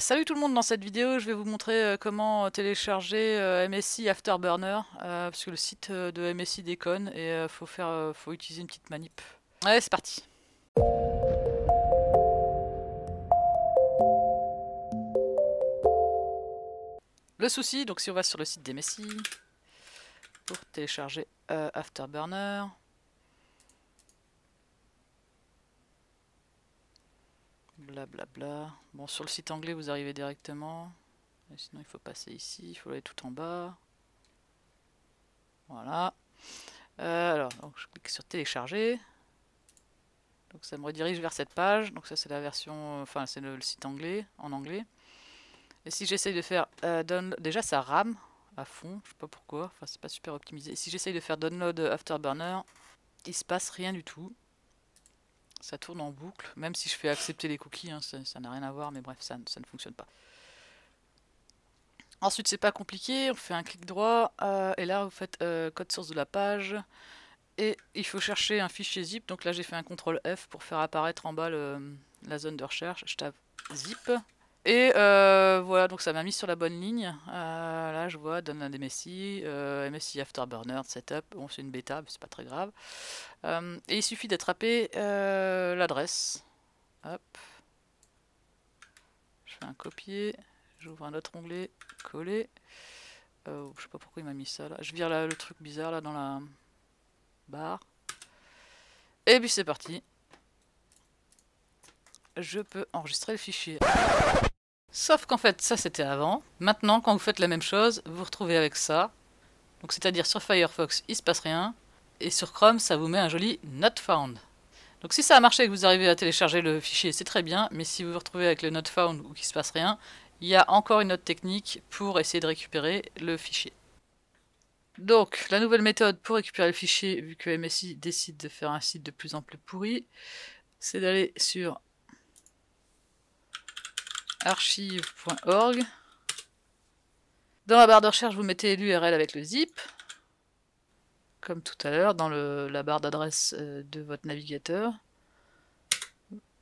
Salut tout le monde, dans cette vidéo je vais vous montrer euh, comment euh, télécharger euh, MSI Afterburner parce que le site de MSI déconne et faut, faire, faut utiliser une petite manip. Allez c'est parti Le souci, donc si on va sur le site d'MSI pour télécharger Afterburner, Blablabla. Bla bla. Bon, sur le site anglais, vous arrivez directement. sinon, il faut passer ici. Il faut aller tout en bas. Voilà. Euh, alors, je clique sur télécharger. Donc ça me redirige vers cette page. Donc ça c'est la version, enfin c'est le, site anglais, en anglais. Et si j'essaye de faire euh, déjà ça rame à fond, je sais pas pourquoi, enfin c'est pas super optimisé. si j'essaye de faire download afterburner, il se passe rien du tout ça tourne en boucle, même si je fais accepter les cookies, hein, ça n'a rien à voir, mais bref, ça, ne fonctionne pas. Ensuite, c'est pas compliqué, on fait un clic droit, euh, et là, vous faites euh, code source de la page, et il faut chercher un fichier zip, donc là, j'ai fait un CTRL F pour faire apparaître en bas la zone de recherche, je tape zip, et euh, voilà, donc ça m'a mis sur la bonne ligne. Euh, là, je vois, donne un MSI, euh, MSI Afterburner, Setup. Bon, c'est une bêta, mais c'est pas très grave. et il suffit d'attraper l'adresse. Hop. Je fais un copier. J'ouvre un autre onglet. Coller. je sais pas pourquoi il m'a mis ça là. Je vire le truc bizarre là dans la barre. Et puis c'est parti. Je peux enregistrer le fichier. Sauf qu'en fait, ça c'était avant. Maintenant, quand vous faites la même chose, vous vous retrouvez avec ça. Donc c'est-à-dire sur Firefox, il se passe rien. Et sur Chrome, ça vous met un joli Not Found. Donc si ça a marché et que vous arrivez à télécharger le fichier, c'est très bien. Mais si vous vous retrouvez avec le Not Found ou qu'il se passe rien, il y a encore une autre technique pour essayer de récupérer le fichier. Donc, la nouvelle méthode pour récupérer le fichier, vu que MSI décide de faire un site de plus en plus pourri, c'est d'aller sur archive.org. Dans la barre de recherche, vous mettez l'URL avec le zip, comme tout à l'heure, dans la barre d'adresse euh, de votre navigateur.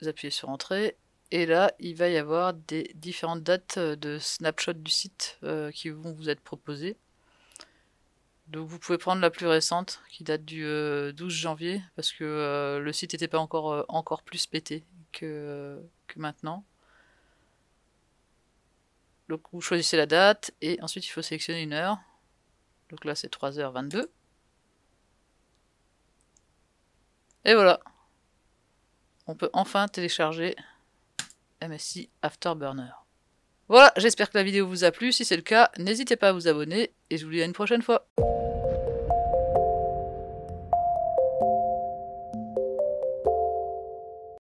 Vous appuyez sur Entrée, et là, il va y avoir des différentes dates euh, de snapshot du site euh, qui vont vous être proposées. Donc vous pouvez prendre la plus récente, qui date du 12 janvier, parce que le site n'était pas encore, encore plus pété que maintenant. Donc vous choisissez la date et ensuite il faut sélectionner une heure. Donc là c'est 3h22. Et voilà. On peut enfin télécharger MSI Afterburner. Voilà, j'espère que la vidéo vous a plu. Si c'est le cas, n'hésitez pas à vous abonner et je vous dis à une prochaine fois.